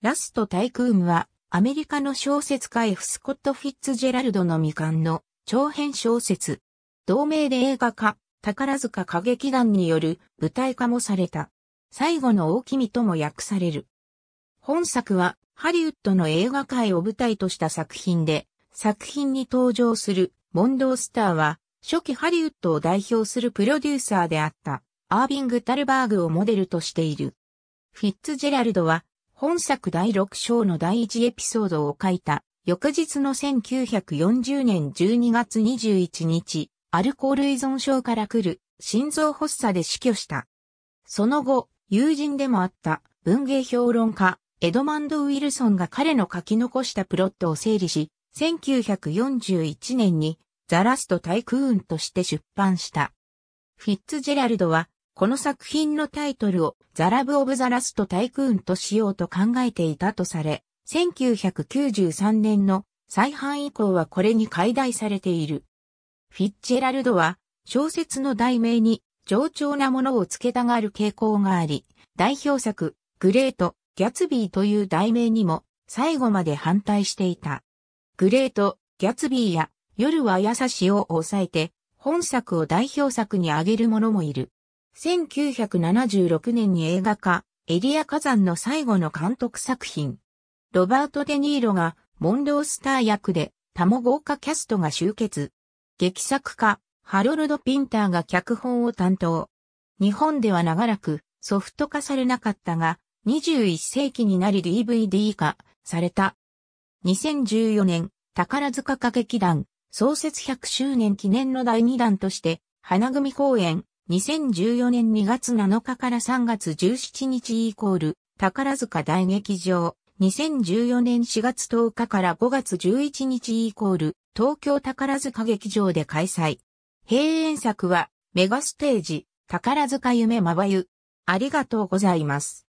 ラスト・タイクームは、アメリカの小説家 F. スコット・フィッツジェラルドの未完の長編小説。同名で映画化、宝塚歌劇団による舞台化もされた。最後の大君とも訳される。本作は、ハリウッドの映画界を舞台とした作品で、作品に登場するモンドースターは、初期ハリウッドを代表するプロデューサーであった、アービング・タルバーグをモデルとしている。フィッツジェラルドは、本作第6章の第1エピソードを書いた、翌日の1940年12月21日、アルコール依存症から来る心臓発作で死去した。その後、友人でもあった文芸評論家、エドマンド・ウィルソンが彼の書き残したプロットを整理し、1941年にザ・ラスト・タイクーンとして出版した。フィッツジェラルドはこの作品のタイトルをザラブ・オブ・ザ・ラスト・タイクーンとしようと考えていたとされ、1993年の再販以降はこれに解題されている。フィッチェラルドは小説の題名に冗長なものを付けたがる傾向があり、代表作、グレート、ギャツビーという題名にも最後まで反対していた。グレート、ギャツビーや夜は優しを抑えて本作を代表作に挙げる者もいる。1976年に映画化、エリア火山の最後の監督作品。ロバート・デ・ニーロがモンロースター役で、多も豪華キャストが集結。劇作家、ハロルド・ピンターが脚本を担当。日本では長らくソフト化されなかったが、21世紀になり DVD 化された。2014年、宝塚歌劇団創設100周年記念の第2弾として、花組公演、2014年2月7日から3月17日イコール、宝塚大劇場。2014年4月10日から5月11日イコール、東京宝塚劇場で開催。閉園作は、メガステージ、宝塚夢まばゆ。ありがとうございます。